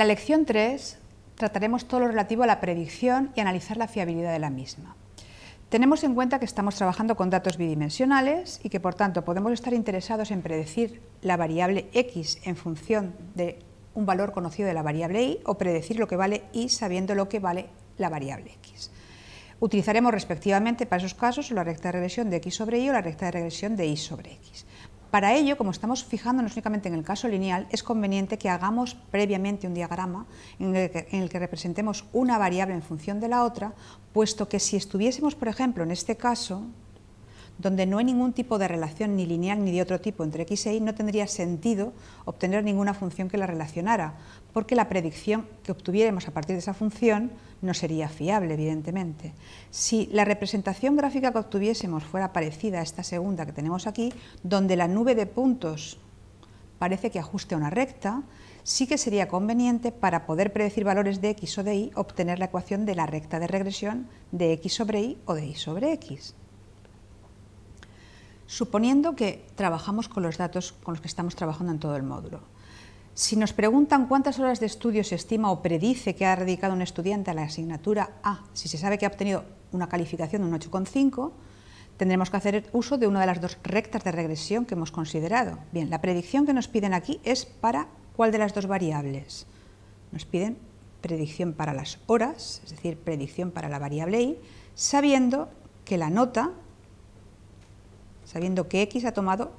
En la lección 3 trataremos todo lo relativo a la predicción y analizar la fiabilidad de la misma. Tenemos en cuenta que estamos trabajando con datos bidimensionales y que por tanto podemos estar interesados en predecir la variable x en función de un valor conocido de la variable y o predecir lo que vale y sabiendo lo que vale la variable x. Utilizaremos respectivamente para esos casos la recta de regresión de x sobre y o la recta de regresión de y sobre x. Para ello, como estamos fijándonos únicamente en el caso lineal, es conveniente que hagamos previamente un diagrama en el, que, representemos una variable en función de la otra, puesto que si estuviésemos, por ejemplo, en este caso, donde no hay ningún tipo de relación ni lineal ni de otro tipo entre x e y, no tendría sentido obtener ninguna función que la relacionara, porque la predicción que obtuviéramos a partir de esa función no sería fiable, evidentemente. Si la representación gráfica que obtuviésemos fuera parecida a esta segunda que tenemos aquí, donde la nube de puntos parece que ajuste a una recta, sí que sería conveniente para poder predecir valores de x o de y obtener la ecuación de la recta de regresión de x sobre y o de y sobre x suponiendo que trabajamos con los datos con los que estamos trabajando en todo el módulo. Si nos preguntan cuántas horas de estudio se estima o predice que ha dedicado un estudiante a la asignatura A, si se sabe que ha obtenido una calificación de un 8,5, tendremos que hacer uso de una de las dos rectas de regresión que hemos considerado. Bien, la predicción que nos piden aquí es para cuál de las dos variables. Nos piden predicción para las horas, es decir, predicción para la variable y, sabiendo que la nota sabiendo que x ha tomado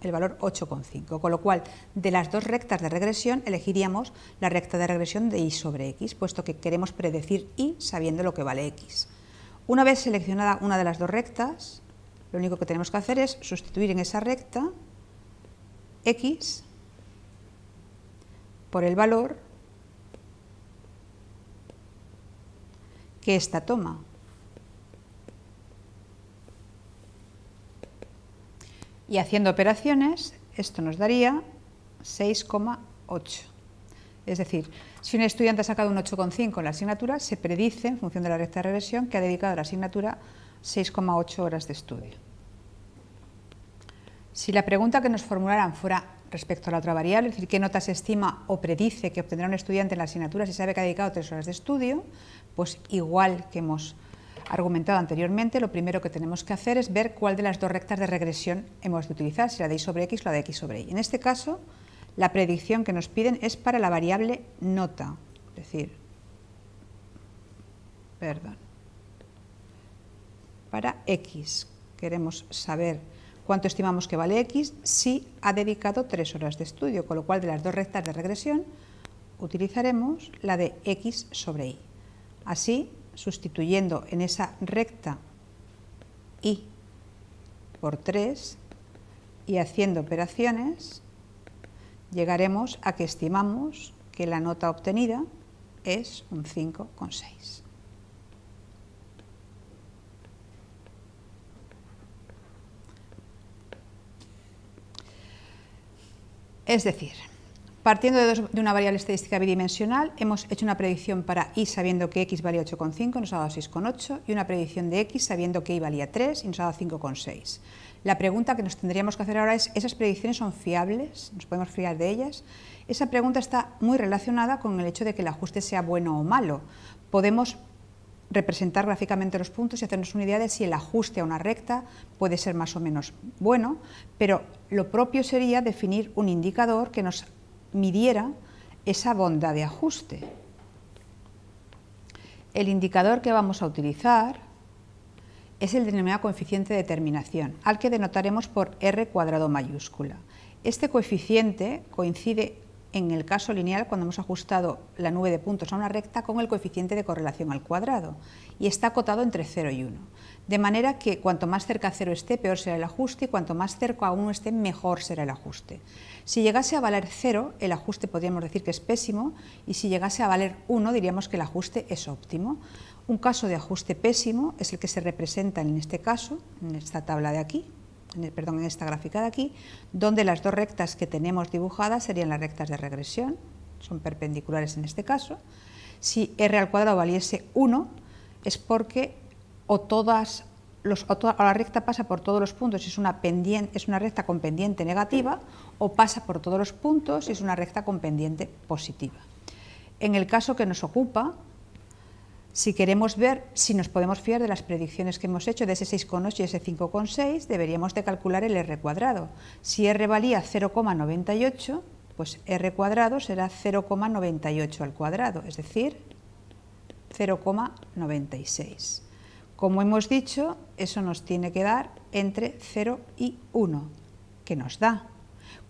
el valor 8,5, con lo cual de las dos rectas de regresión elegiríamos la recta de regresión de y sobre x, puesto que queremos predecir y sabiendo lo que vale x. Una vez seleccionada una de las dos rectas, lo único que tenemos que hacer es sustituir en esa recta x por el valor que esta toma, Y haciendo operaciones, esto nos daría 6,8. Es decir, si un estudiante ha sacado un 8,5 en la asignatura, se predice, en función de la recta de regresión, que ha dedicado a la asignatura 6,8 horas de estudio. Si la pregunta que nos formularan fuera respecto a la otra variable, es decir, qué nota se estima o predice que obtendrá un estudiante en la asignatura si sabe que ha dedicado tres horas de estudio, pues igual que hemos argumentado anteriormente, lo primero que tenemos que hacer es ver cuál de las dos rectas de regresión hemos de utilizar, si la de y sobre x o la de x sobre y. En este caso, la predicción que nos piden es para la variable nota, es decir, perdón, para x. Queremos saber cuánto estimamos que vale x si ha dedicado tres horas de estudio, con lo cual de las dos rectas de regresión utilizaremos la de x sobre y. Así, sustituyendo en esa recta I por 3 y haciendo operaciones, llegaremos a que estimamos que la nota obtenida es un 5,6. Es decir, Partiendo de, una variable estadística bidimensional, hemos hecho una predicción para y sabiendo que x valía 8,5, nos ha dado 6,8, y una predicción de x sabiendo que y valía 3 y nos ha dado 5,6. La pregunta que nos tendríamos que hacer ahora es, ¿esas predicciones son fiables? ¿Nos podemos fiar de ellas? Esa pregunta está muy relacionada con el hecho de que el ajuste sea bueno o malo. Podemos representar gráficamente los puntos y hacernos una idea de si el ajuste a una recta puede ser más o menos bueno, pero lo propio sería definir un indicador que nos midiera esa bondad de ajuste. El indicador que vamos a utilizar es el denominado coeficiente de determinación, al que denotaremos por R cuadrado mayúscula. Este coeficiente coincide en el caso lineal cuando hemos ajustado la nube de puntos a una recta con el coeficiente de correlación al cuadrado y está acotado entre 0 y 1. De manera que cuanto más cerca a 0 esté, peor será el ajuste y cuanto más cerca a 1 esté, mejor será el ajuste. Si llegase a valer 0, el ajuste podríamos decir que es pésimo y si llegase a valer 1 diríamos que el ajuste es óptimo. Un caso de ajuste pésimo es el que se representa en este caso, en esta tabla de aquí, en, perdón, en esta gráfica de aquí, donde las dos rectas que tenemos dibujadas serían las rectas de regresión, son perpendiculares en este caso. Si r al cuadrado valiese 1, es porque o todas los, la recta pasa por todos los puntos, es una, pendiente, es una recta con pendiente negativa, o pasa por todos los puntos, es una recta con pendiente positiva. En el caso que nos ocupa, si queremos ver si nos podemos fiar de las predicciones que hemos hecho de ese 6,8 y ese 5,6, deberíamos de calcular el r cuadrado. Si r valía 0,98, pues r cuadrado será 0,98 al cuadrado, es decir, 0,96. Como hemos dicho, eso nos tiene que dar entre 0 y 1, que nos da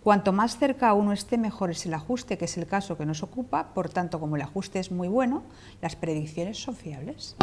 Cuanto más cerca uno esté, mejor es el ajuste, que es el caso que nos ocupa. Por tanto, como el ajuste es muy bueno, las predicciones son fiables.